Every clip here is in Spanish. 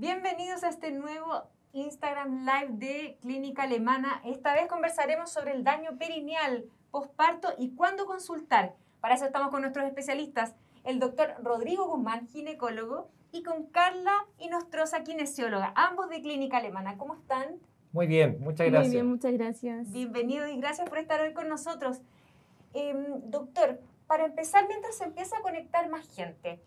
Bienvenidos a este nuevo Instagram Live de Clínica Alemana. Esta vez conversaremos sobre el daño perineal, posparto y cuándo consultar. Para eso estamos con nuestros especialistas, el doctor Rodrigo Guzmán, ginecólogo, y con Carla Inostrosa, kinesióloga, ambos de Clínica Alemana. ¿Cómo están? Muy bien, muchas gracias. Muy bien, muchas gracias. Bienvenidos y gracias por estar hoy con nosotros. Em, doctor, para empezar, mientras se empieza a conectar más gente,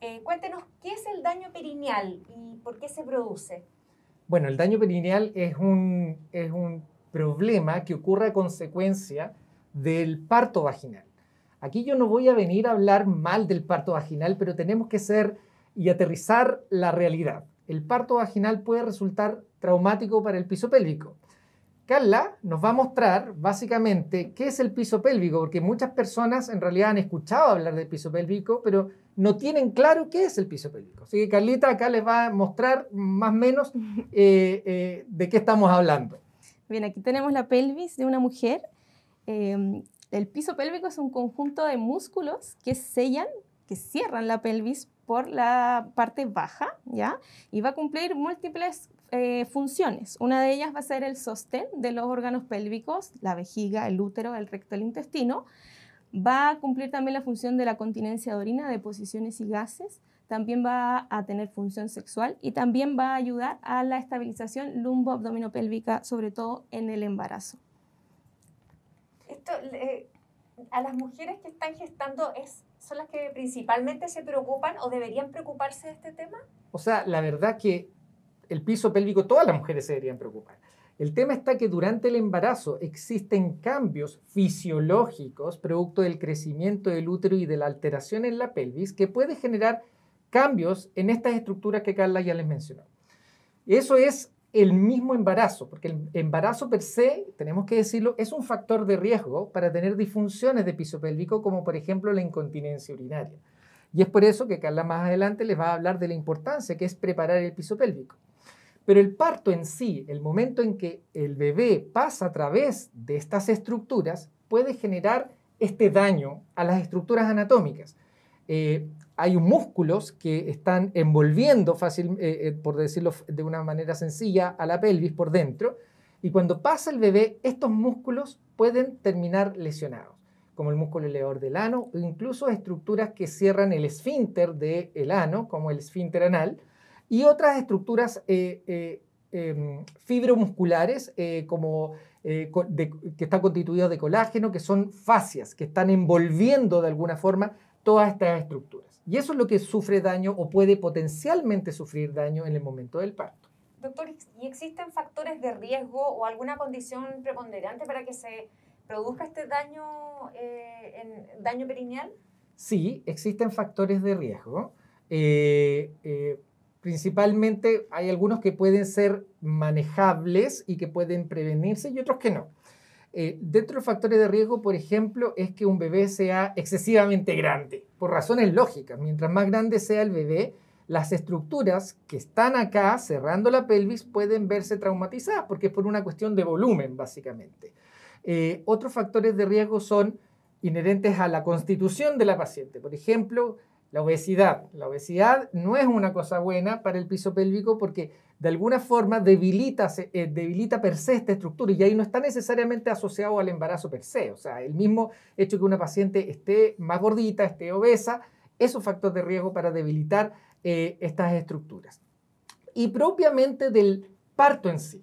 eh, cuéntenos, ¿qué es el daño perineal y por qué se produce? Bueno, el daño perineal es un, es un problema que ocurre a consecuencia del parto vaginal. Aquí yo no voy a venir a hablar mal del parto vaginal, pero tenemos que ser y aterrizar la realidad. El parto vaginal puede resultar traumático para el piso pélvico. Carla nos va a mostrar básicamente qué es el piso pélvico, porque muchas personas en realidad han escuchado hablar del piso pélvico, pero no tienen claro qué es el piso pélvico. Así que Carlita acá les va a mostrar más o menos eh, eh, de qué estamos hablando. Bien, aquí tenemos la pelvis de una mujer. Em, el piso pélvico es un conjunto de músculos que sellan, que cierran la pelvis por la parte baja, ¿ya? Y va a cumplir múltiples eh, funciones. Una de ellas va a ser el sostén de los órganos pélvicos, la vejiga, el útero, el recto, el intestino. Va a cumplir también la función de la continencia de orina, posiciones y gases. También va a tener función sexual y también va a ayudar a la estabilización lumbo pélvica, sobre todo en el embarazo. Esto a las mujeres que están gestando es son las que principalmente se preocupan o deberían preocuparse de este tema. O sea, la verdad que el piso pélvico todas las mujeres se deberían preocupar. El tema está que durante el embarazo existen cambios fisiológicos producto del crecimiento del útero y de la alteración en la pelvis que puede generar cambios en estas estructuras que Carla ya les mencionó. Eso es el mismo embarazo, porque el embarazo per se, tenemos que decirlo, es un factor de riesgo para tener disfunciones de piso pélvico como por ejemplo la incontinencia urinaria. Y es por eso que Carla más adelante les va a hablar de la importancia que es preparar el piso pélvico. Pero el parto en sí, el momento en que el bebé pasa a través de estas estructuras, puede generar este daño a las estructuras anatómicas. Eh, hay músculos que están envolviendo, fácil, eh, eh, por decirlo de una manera sencilla, a la pelvis por dentro. Y cuando pasa el bebé, estos músculos pueden terminar lesionados, como el músculo elevador del ano, o incluso estructuras que cierran el esfínter del ano, como el esfínter anal, y otras estructuras eh, eh, em, fibromusculares eh, como, que están constituidas de colágeno, que son fascias, que están envolviendo de alguna forma todas estas estructuras. Y eso es lo que sufre daño o puede potencialmente sufrir daño en el momento del parto. Doctor, ¿y existen factores de riesgo o alguna condición preponderante para que se produzca este daño, daño perineal? Sí, existen factores de riesgo. Principalmente hay algunos que pueden ser manejables y que pueden prevenirse y otros que no. Eh, dentro de los factores de riesgo, por ejemplo, es que un bebé sea excesivamente grande, por razones lógicas. Mientras más grande sea el bebé, las estructuras que están acá cerrando la pelvis pueden verse traumatizadas porque es por una cuestión de volumen, básicamente. Eh, otros factores de riesgo son inherentes a la constitución de la paciente. Por ejemplo, la obesidad. La obesidad no es una cosa buena para el piso pélvico porque de alguna forma debilita, eh, debilita per se esta estructura y ahí no está necesariamente asociado al embarazo per se. O sea, el mismo hecho que una paciente esté más gordita, esté obesa, es un factor de riesgo para debilitar eh, estas estructuras. Y propiamente del parto en sí.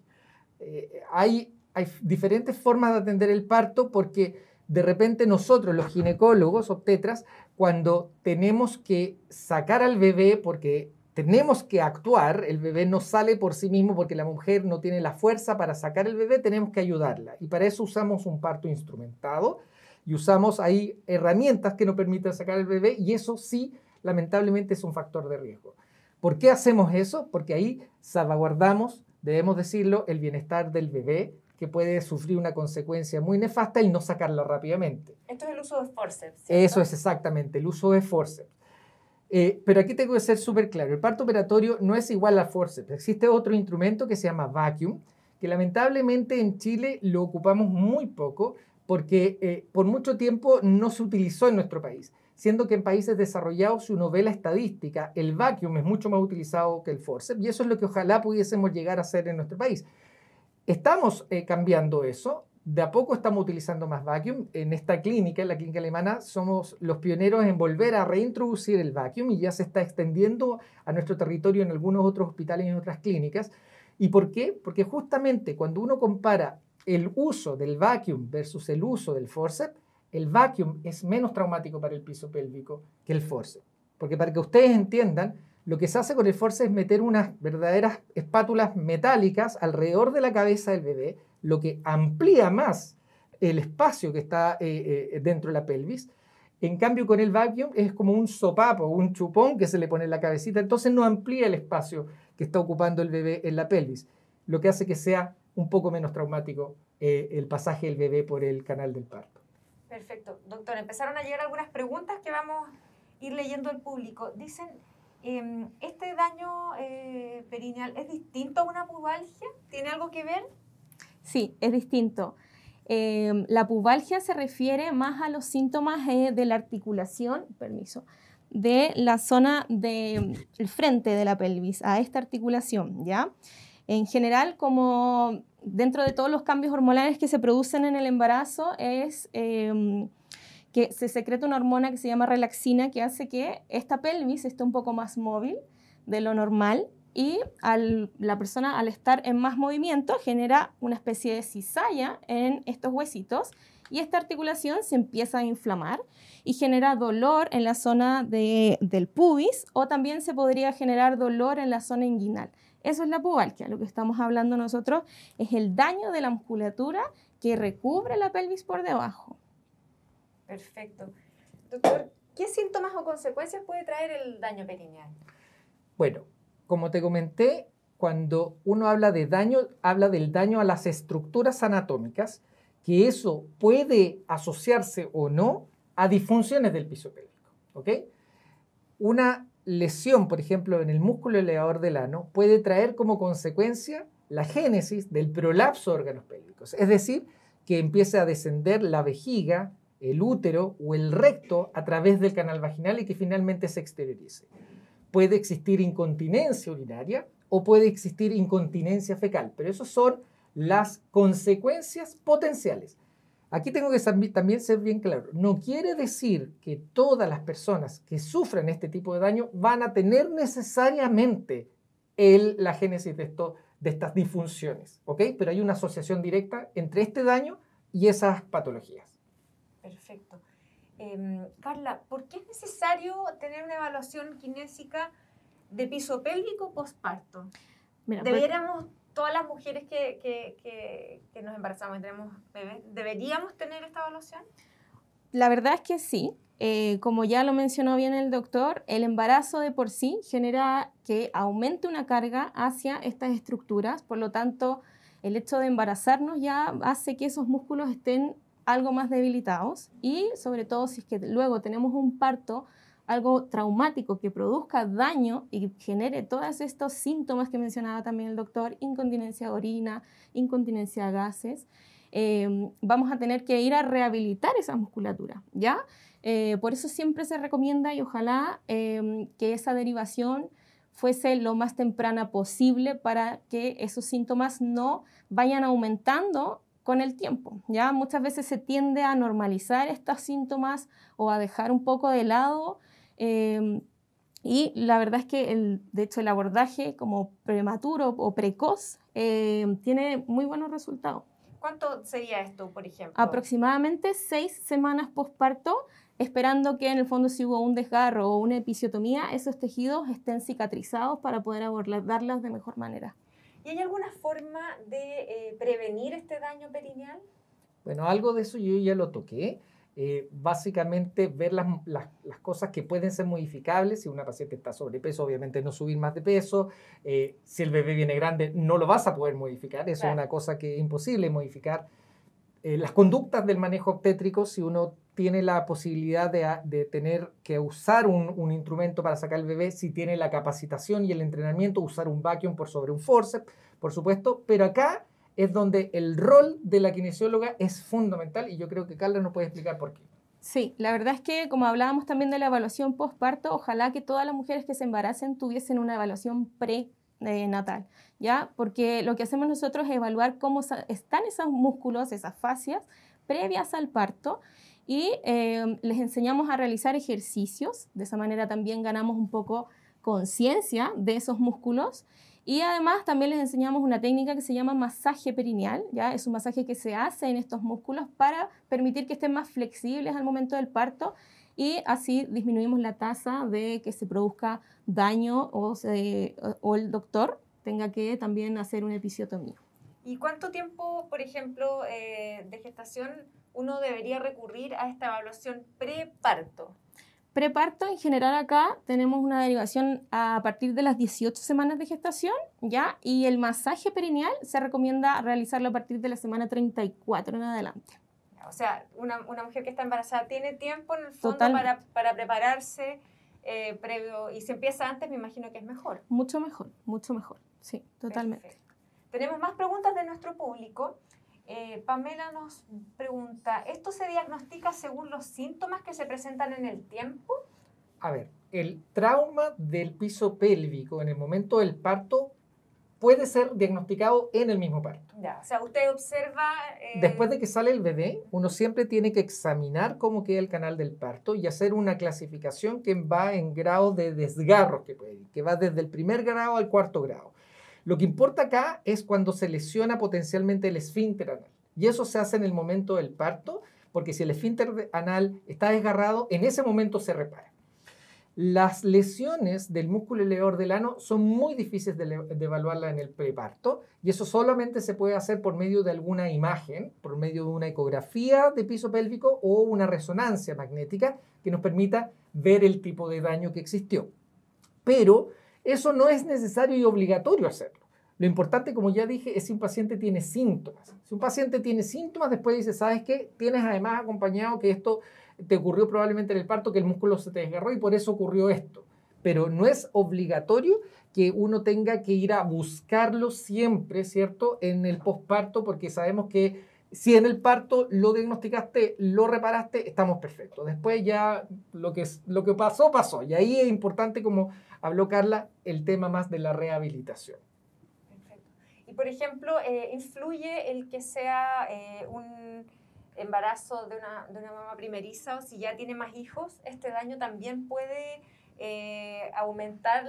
Eh, hay, hay diferentes formas de atender el parto porque de repente nosotros, los ginecólogos, tetras, cuando tenemos que sacar al bebé porque tenemos que actuar, el bebé no sale por sí mismo porque la mujer no tiene la fuerza para sacar el bebé, tenemos que ayudarla. Y para eso usamos un parto instrumentado y usamos ahí herramientas que nos permiten sacar el bebé y eso sí, lamentablemente, es un factor de riesgo. ¿Por qué hacemos eso? Porque ahí salvaguardamos, debemos decirlo, el bienestar del bebé, que puede sufrir una consecuencia muy nefasta el no sacarlo rápidamente. Esto es el uso de forceps. Eso es exactamente, el uso de forceps. Eh, pero aquí tengo que ser súper claro, el parto operatorio no es igual a forceps. Existe otro instrumento que se llama vacuum, que lamentablemente en Chile lo ocupamos muy poco porque eh, por mucho tiempo no se utilizó en nuestro país, siendo que en países desarrollados su novela estadística, el vacuum es mucho más utilizado que el forceps y eso es lo que ojalá pudiésemos llegar a hacer en nuestro país. Estamos eh, cambiando eso. De a poco estamos utilizando más vacuum. En esta clínica, en la clínica alemana, somos los pioneros en volver a reintroducir el vacuum y ya se está extendiendo a nuestro territorio en algunos otros hospitales y en otras clínicas. ¿Y por qué? Porque justamente cuando uno compara el uso del vacuum versus el uso del forceps, el vacuum es menos traumático para el piso pélvico que el forceps. Porque para que ustedes entiendan, lo que se hace con el force es meter unas verdaderas espátulas metálicas alrededor de la cabeza del bebé, lo que amplía más el espacio que está eh, eh, dentro de la pelvis. En cambio, con el vacuum es como un sopapo, un chupón que se le pone en la cabecita, entonces no amplía el espacio que está ocupando el bebé en la pelvis, lo que hace que sea un poco menos traumático eh, el pasaje del bebé por el canal del parto. Perfecto. Doctor, empezaron a llegar algunas preguntas que vamos a ir leyendo al público. Dicen, Em, ¿Este daño eh, perineal es distinto a una pubalgia? ¿Tiene algo que ver? Sí, es distinto. Em, la pubalgia se refiere más a los síntomas eh, de la articulación, permiso, de la zona del frente de la pelvis, a esta articulación, ¿ya? En general, como dentro de todos los cambios hormonales que se producen en el embarazo, es em, que se secreta una hormona que se llama relaxina, que hace que esta pelvis esté un poco más móvil de lo normal y la persona al estar en más movimiento genera una especie de cizalla en estos huesitos y esta articulación se empieza a inflamar y genera dolor en la zona del pubis o también se podría generar dolor en la zona inguinal. Eso es la pubalgia. Lo que estamos hablando nosotros es el daño de la musculatura que recubre la pelvis por debajo. Perfecto. Doctor, ¿qué síntomas o consecuencias puede traer el daño perineal? Bueno, como te comenté, cuando uno habla de daño, habla del daño a las estructuras anatómicas, que eso puede asociarse o no a disfunciones del piso pélvico. Una lesión, por ejemplo, en el músculo elevador del ano, puede traer como consecuencia la génesis del prolapso de órganos pélvicos, es decir, que empiece a descender la vejiga, el útero o el recto a través del canal vaginal y que finalmente se exteriorice. Puede existir incontinencia urinaria o puede existir incontinencia fecal, pero esas son las consecuencias potenciales. Aquí tengo que también ser bien claro, no quiere decir que todas las personas que sufren este tipo de daño van a tener necesariamente el, la génesis de, de estas disfunciones, ¿ok? Pero hay una asociación directa entre este daño y esas patologías. Perfecto. Em, Carla, ¿por qué es necesario tener una evaluación kinésica de piso pélvico postparto? Pues ¿Deberíamos, todas las mujeres que, nos embarazamos y tenemos bebés, ¿deberíamos tener esta evaluación? La verdad es que sí. Eh, como ya lo mencionó bien el doctor, el embarazo de por sí genera que aumente una carga hacia estas estructuras, por lo tanto, el hecho de embarazarnos ya hace que esos músculos estén algo más debilitados y sobre todo si es que luego tenemos un parto algo traumático que produzca daño y genere todos estos síntomas que mencionaba también el doctor, incontinencia de orina, incontinencia de gases, eh, vamos a tener que ir a rehabilitar esa musculatura, ¿ya? Eh, por eso siempre se recomienda y ojalá em, que esa derivación fuese lo más temprana posible para que esos síntomas no vayan aumentando con el tiempo. Ya muchas veces se tiende a normalizar estos síntomas o a dejar un poco de lado. Em, y la verdad es que, de hecho, el abordaje como prematuro o precoz em, tiene muy buenos resultados. ¿Cuánto sería esto, por ejemplo? Aproximadamente seis semanas postparto, esperando que en el fondo si hubo un desgarro o una episiotomía, esos tejidos estén cicatrizados para poder abordarlas de mejor manera. ¿Y hay alguna forma de eh, prevenir este daño perineal? Bueno, algo de eso yo ya lo toqué. Eh, básicamente ver las, las, cosas que pueden ser modificables. Si una paciente está sobrepeso, obviamente no subir más de peso. Eh, si el bebé viene grande, no lo vas a poder modificar. Eso es una cosa que es imposible modificar. las conductas del manejo obstétrico, si uno tiene la posibilidad de, tener que usar un, instrumento para sacar el bebé, si tiene la capacitación y el entrenamiento, usar un vacuum por sobre un forceps, por supuesto, pero acá es donde el rol de la kinesióloga es fundamental y yo creo que Carla nos puede explicar por qué. Sí, la verdad es que como hablábamos también de la evaluación postparto, ojalá que todas las mujeres que se embaracen tuviesen una evaluación prenatal, ¿ya? Porque lo que hacemos nosotros es evaluar cómo están esos músculos, esas fascias, previas al parto y em, les enseñamos a realizar ejercicios. De esa manera también ganamos un poco conciencia de esos músculos. Y además también les enseñamos una técnica que se llama masaje perineal, ¿ya? Es un masaje que se hace en estos músculos para permitir que estén más flexibles al momento del parto y así disminuimos la tasa de que se produzca daño o, o el doctor tenga que también hacer una episiotomía. ¿Y cuánto tiempo, por ejemplo, eh, de gestación uno debería recurrir a esta evaluación preparto? Preparto, en general acá tenemos una derivación a partir de las 18 semanas de gestación, ¿ya? Y el masaje perineal se recomienda realizarlo a partir de la semana 34 en adelante. O sea, una, mujer que está embarazada tiene tiempo en el fondo para, prepararse eh, previo y se empieza antes me imagino que es mejor. Mucho mejor, mucho mejor, sí, totalmente. Tenemos más preguntas de nuestro público. Eh, Pamela nos pregunta, ¿esto se diagnostica según los síntomas que se presentan en el tiempo? A ver, el trauma del piso pélvico en el momento del parto puede ser diagnosticado en el mismo parto. Ya, o sea, usted observa... Eh, Después de que sale el bebé, uno siempre tiene que examinar cómo queda el canal del parto y hacer una clasificación que va en grado de desgarro, que, que va desde el primer grado al cuarto grado. Lo que importa acá es cuando se lesiona potencialmente el esfínter anal. Y eso se hace en el momento del parto, porque si el esfínter anal está desgarrado, en ese momento se repara. Las lesiones del músculo elevador del ano son muy difíciles de, de, evaluarla en el preparto y eso solamente se puede hacer por medio de alguna imagen, por medio de una ecografía de piso pélvico o una resonancia magnética que nos permita ver el tipo de daño que existió. Pero eso no es necesario y obligatorio hacerlo. Lo importante, como ya dije, es si un paciente tiene síntomas. Si un paciente tiene síntomas, después dice, ¿sabes qué? Tienes además acompañado que esto te ocurrió probablemente en el parto, que el músculo se te desgarró y por eso ocurrió esto. Pero no es obligatorio que uno tenga que ir a buscarlo siempre, ¿cierto? En el posparto, porque sabemos que si en el parto lo diagnosticaste, lo reparaste, estamos perfectos. Después ya lo que, lo que pasó, pasó. Y ahí es importante como habló Carla el tema más de la rehabilitación. Perfecto. Y por ejemplo, eh, ¿influye el que sea eh, un embarazo de una, mamá primeriza o si ya tiene más hijos? ¿Este daño también puede eh, aumentar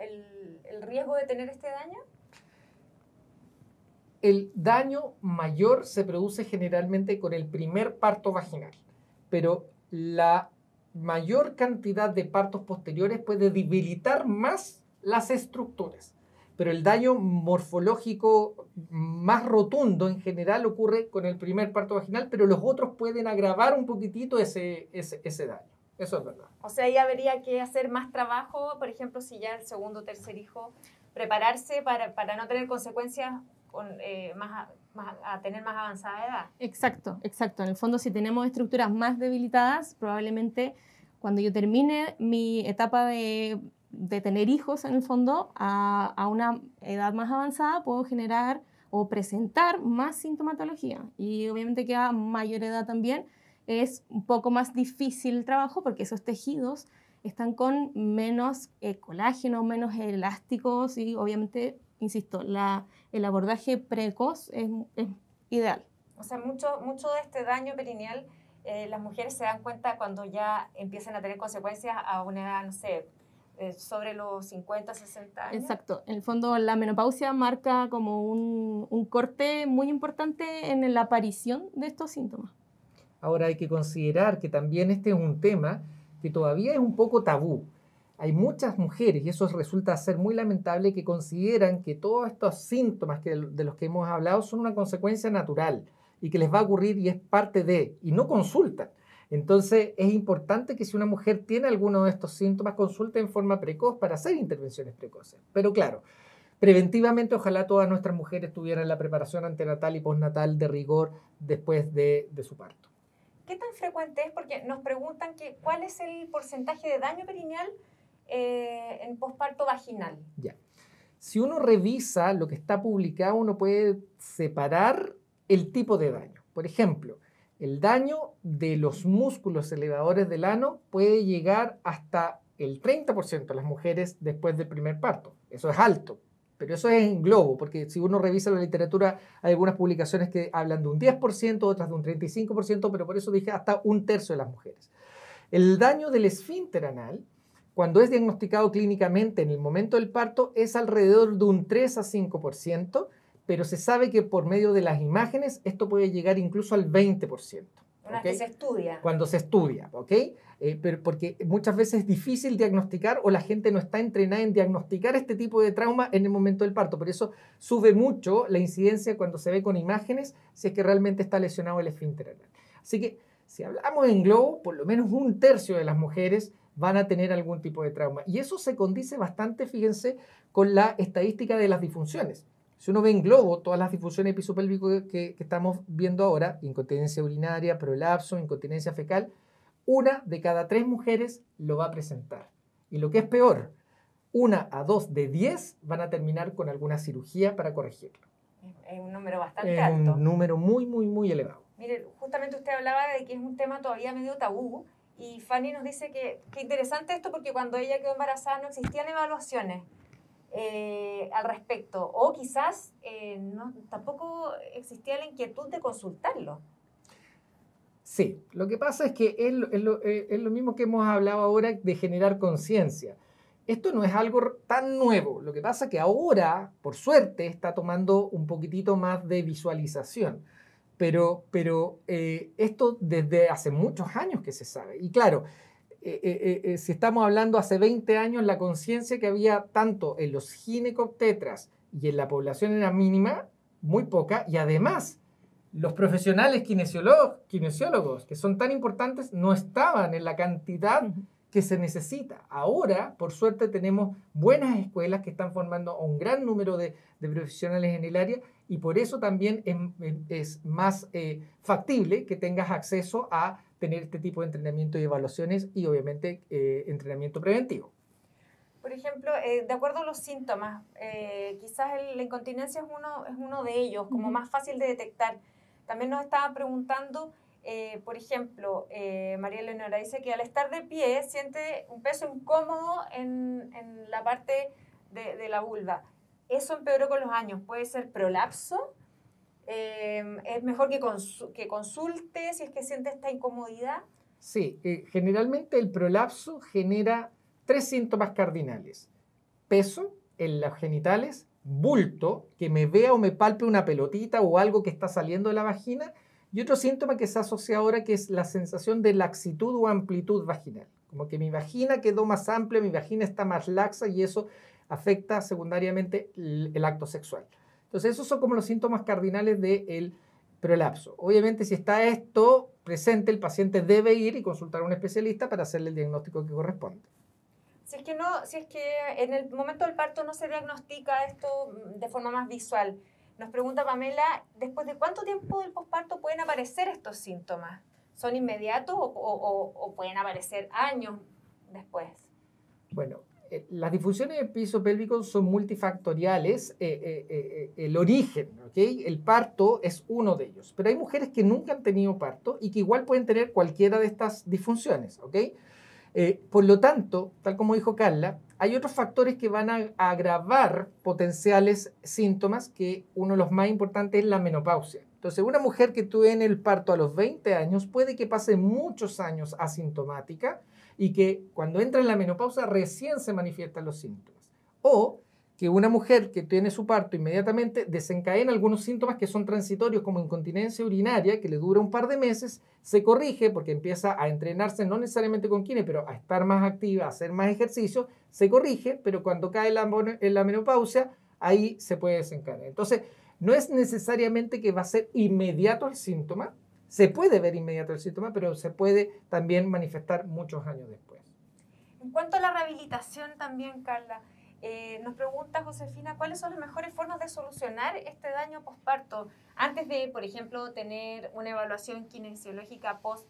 el, el riesgo de tener este daño? El daño mayor se produce generalmente con el primer parto vaginal, pero la mayor cantidad de partos posteriores puede debilitar más las estructuras. Pero el daño morfológico más rotundo en general ocurre con el primer parto vaginal, pero los otros pueden agravar un poquitito ese, daño. Eso es verdad. O sea, ahí habría que hacer más trabajo, por ejemplo, si ya el segundo o tercer hijo, prepararse para, para no tener consecuencias eh, más, a, tener más avanzada edad. Exacto, exacto. En el fondo, si tenemos estructuras más debilitadas, probablemente cuando yo termine mi etapa de, tener hijos, en el fondo, a, una edad más avanzada, puedo generar o presentar más sintomatología. Y obviamente que a mayor edad también es un poco más difícil el trabajo porque esos tejidos están con menos eh, colágeno, menos elásticos y obviamente, insisto, la, el abordaje precoz es, ideal. O sea, mucho, mucho de este daño perineal, eh, las mujeres se dan cuenta cuando ya empiezan a tener consecuencias a una edad, no sé, eh, sobre los 50, 60 años. Exacto. En el fondo, la menopausia marca como un corte muy importante en la aparición de estos síntomas. Ahora hay que considerar que también este es un tema que todavía es un poco tabú hay muchas mujeres, y eso resulta ser muy lamentable, que consideran que todos estos síntomas de los que hemos hablado son una consecuencia natural y que les va a ocurrir y es parte de, y no consultan. Entonces es importante que si una mujer tiene alguno de estos síntomas, consulte en forma precoz para hacer intervenciones precoces. Pero claro, preventivamente ojalá todas nuestras mujeres tuvieran la preparación antenatal y postnatal de rigor después de, de su parto. ¿Qué tan frecuente es? Porque nos preguntan que, cuál es el porcentaje de daño perineal eh, en posparto vaginal. Ya. Si uno revisa lo que está publicado, uno puede separar el tipo de daño. Por ejemplo, el daño de los músculos elevadores del ano puede llegar hasta el 30% de las mujeres después del primer parto. Eso es alto, pero eso es en globo, porque si uno revisa la literatura, hay algunas publicaciones que hablan de un 10%, otras de un 35%, pero por eso dije hasta un tercio de las mujeres. El daño del esfínter anal cuando es diagnosticado clínicamente en el momento del parto, es alrededor de un 3 a 5%, pero se sabe que por medio de las imágenes esto puede llegar incluso al 20%. ¿okay? que se estudia. Cuando se estudia, ¿ok? Eh, pero porque muchas veces es difícil diagnosticar o la gente no está entrenada en diagnosticar este tipo de trauma en el momento del parto. Por eso sube mucho la incidencia cuando se ve con imágenes si es que realmente está lesionado el esfínter Así que si hablamos en globo, por lo menos un tercio de las mujeres van a tener algún tipo de trauma. Y eso se condice bastante, fíjense, con la estadística de las disfunciones. Si uno ve en globo todas las disfunciones episopélvicas que, estamos viendo ahora, incontinencia urinaria, prolapso, incontinencia fecal, una de cada tres mujeres lo va a presentar. Y lo que es peor, una a dos de diez van a terminar con alguna cirugía para corregirlo. Es un número bastante es alto. Un número muy, muy, muy elevado. Mire, justamente usted hablaba de que es un tema todavía medio tabú y Fanny nos dice que, qué interesante esto porque cuando ella quedó embarazada no existían evaluaciones. Eh, al respecto. O quizás eh, tampoco existía la inquietud de consultarlo. Sí, lo que pasa es que lo, eh, es lo, mismo que hemos hablado ahora de generar conciencia. Esto no es algo tan nuevo, lo que pasa es que ahora, por suerte, está tomando un poquitito más de visualización pero, eh, esto desde hace muchos años que se sabe. Y claro, eh, eh, si estamos hablando hace 20 años, la conciencia que había tanto en los ginecoptetras y en la población era mínima, muy poca, y además los profesionales kinesiólogos, que son tan importantes no estaban en la cantidad que se necesita. Ahora, por suerte, tenemos buenas escuelas que están formando un gran número de profesionales en el área y por eso también em, em, es, más eh, factible que tengas acceso a tener este tipo de entrenamiento y evaluaciones y obviamente eh, entrenamiento preventivo. Por ejemplo, eh, de acuerdo a los síntomas, quizás la incontinencia es uno, es uno de ellos, como más fácil de detectar. También nos estaba preguntando, por ejemplo, María Eleonora dice que al estar de pie siente un peso incómodo en, en la parte de, de la vulva eso empeoró con los años. Puede ser prolapso. Em, es mejor que, que consulte si es que siente esta incomodidad. Sí, eh, generalmente el prolapso genera tres síntomas cardinales. Peso en los genitales, bulto, que me vea o me palpe una pelotita o algo que está saliendo de la vagina, y otro síntoma que se asocia ahora que es la sensación de laxitud o amplitud vaginal. Como que mi vagina quedó más amplia, mi vagina está más laxa y eso afecta secundariamente el acto sexual. Entonces, esos son como los síntomas cardinales del prolapso. Obviamente, si está esto presente, el paciente debe ir y consultar a un especialista para hacerle el diagnóstico que corresponde. Si es que, no, si es que en el momento del parto no se diagnostica esto mm, de forma más visual, nos pregunta Pamela, ¿después de cuánto tiempo del posparto pueden aparecer estos síntomas? ¿Son inmediatos o pueden aparecer años después? Bueno, eh, las disfunciones del piso pélvico son multifactoriales, eh, eh, el origen, el parto es uno de ellos, pero hay mujeres que nunca han tenido parto y que igual pueden tener cualquiera de estas disfunciones. por lo tanto, tal como dijo Carla, hay otros factores que van a, agravar potenciales síntomas, que uno de los más importantes es la menopausia. Entonces, una mujer que tuve en el parto a los 20 años puede que pase muchos años asintomática, y que cuando entra en la menopausa recién se manifiestan los síntomas. O que una mujer que tiene su parto inmediatamente desencadena algunos síntomas que son transitorios como incontinencia urinaria, que le dura un par de meses, se corrige porque empieza a entrenarse no necesariamente con quine, pero a estar más activa, a hacer más ejercicio, se corrige, pero cuando cae en la menopausia, ahí se puede desencadenar. Entonces, no es necesariamente que va a ser inmediato el síntoma, se puede ver inmediato el síntoma, pero se puede también manifestar muchos años después. En cuanto a la rehabilitación también, Carla, eh, nos pregunta Josefina, ¿cuáles son las mejores formas de solucionar este daño posparto? Antes de, por ejemplo, tener una evaluación kinesiológica post,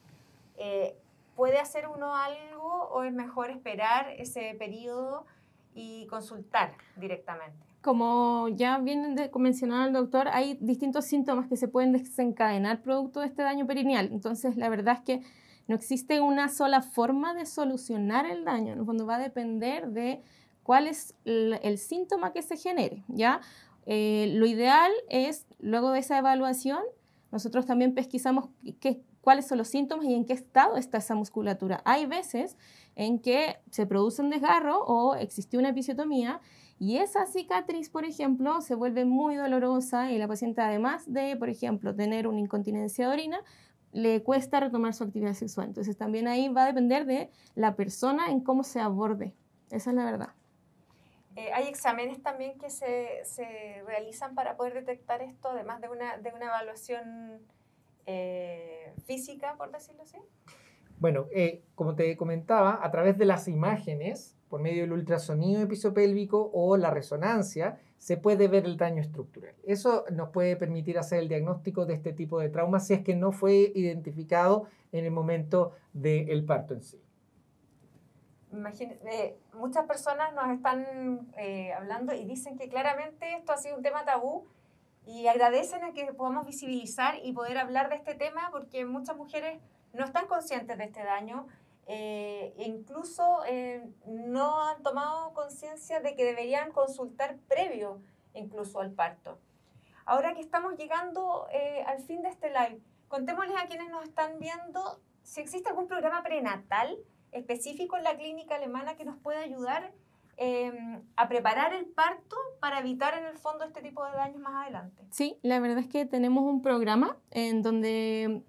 eh, ¿puede hacer uno algo o es mejor esperar ese periodo y consultar directamente? como ya bien de, el doctor, hay distintos síntomas que se pueden desencadenar producto de este daño perineal. Entonces, la verdad es que no existe una sola forma de solucionar el daño. En el fondo va a depender de cuál es el, síntoma que se genere, ¿ya? Eh, lo ideal es, luego de esa evaluación, nosotros también pesquisamos qué, cuáles son los síntomas y en qué estado está esa musculatura. Hay veces en que se produce un desgarro o existió una episiotomía y esa cicatriz, por ejemplo, se vuelve muy dolorosa y la paciente, además de, por ejemplo, tener una incontinencia de orina, le cuesta retomar su actividad sexual. Entonces también ahí va a depender de la persona en cómo se aborde. Esa es la verdad. Eh, hay exámenes también que se, realizan para poder detectar esto, además de una, evaluación eh, física, por decirlo así. Bueno, eh, como te comentaba, a través de las imágenes, por medio del ultrasonido episopélvico o la resonancia, se puede ver el daño estructural. Eso nos puede permitir hacer el diagnóstico de este tipo de trauma si es que no fue identificado en el momento del parto en sí. Eh, muchas personas nos están eh, hablando y dicen que claramente esto ha sido un tema tabú y agradecen a que podamos visibilizar y poder hablar de este tema porque muchas mujeres no están conscientes de este daño, eh, incluso eh, no han tomado conciencia de que deberían consultar previo incluso al parto. Ahora que estamos llegando eh, al fin de este live, contémosles a quienes nos están viendo si existe algún programa prenatal específico en la clínica alemana que nos pueda ayudar em, a preparar el parto para evitar en el fondo este tipo de daños más adelante. Sí, la verdad es que tenemos un programa en donde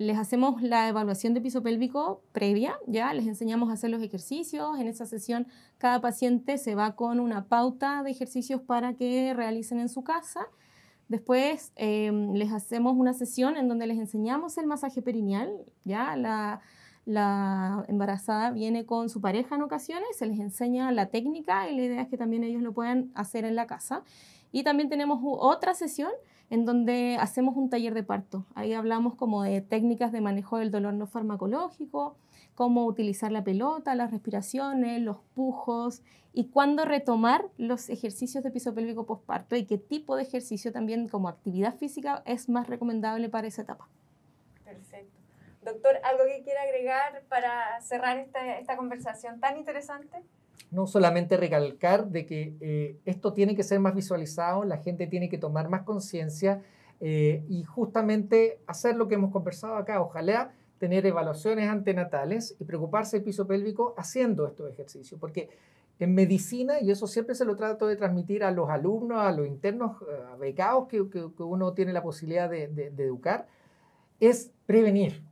les hacemos la evaluación de piso pélvico previa, ya les enseñamos a hacer los ejercicios. En esa sesión cada paciente se va con una pauta de ejercicios para que realicen en su casa. Después em, les hacemos una sesión en donde les enseñamos el masaje perineal, ya la, la embarazada viene con su pareja en ocasiones, se les enseña la técnica y la idea es que también ellos lo puedan hacer en la casa. Y también tenemos otra sesión en donde hacemos un taller de parto. Ahí hablamos como de técnicas de manejo del dolor no farmacológico, cómo utilizar la pelota, las respiraciones, los pujos y cuándo retomar los ejercicios de piso pélvico postparto y qué tipo de ejercicio también como actividad física es más recomendable para esa etapa. Perfecto. Doctor, ¿algo que quiera agregar para cerrar esta, esta conversación tan interesante? no solamente recalcar de que eh, esto tiene que ser más visualizado, la gente tiene que tomar más conciencia eh, y justamente hacer lo que hemos conversado acá, ojalá tener evaluaciones antenatales y preocuparse del piso pélvico haciendo estos ejercicios, porque en medicina, y eso siempre se lo trato de transmitir a los alumnos, a los internos, eh, a becados que, uno tiene la posibilidad de educar, es prevenir.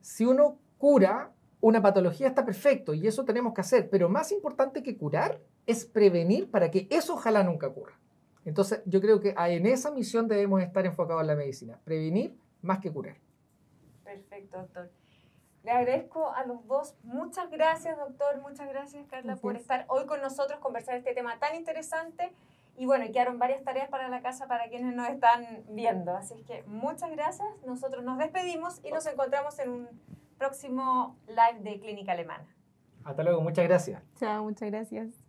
Si uno cura, una patología está perfecto y eso tenemos que hacer, pero más importante que curar es prevenir para que eso ojalá nunca ocurra. Entonces yo creo que en esa misión debemos estar enfocados en la medicina, prevenir más que curar. Perfecto, doctor. Le agradezco a los dos. Muchas gracias, doctor. Muchas gracias, Carla, por estar hoy con nosotros, conversar este tema tan interesante. Y bueno, quedaron varias tareas para la casa para quienes nos están viendo. Así es que muchas gracias. Nosotros nos despedimos y nos encontramos en un próximo live de Clínica Alemana. Hasta luego, muchas gracias. Chao, muchas gracias.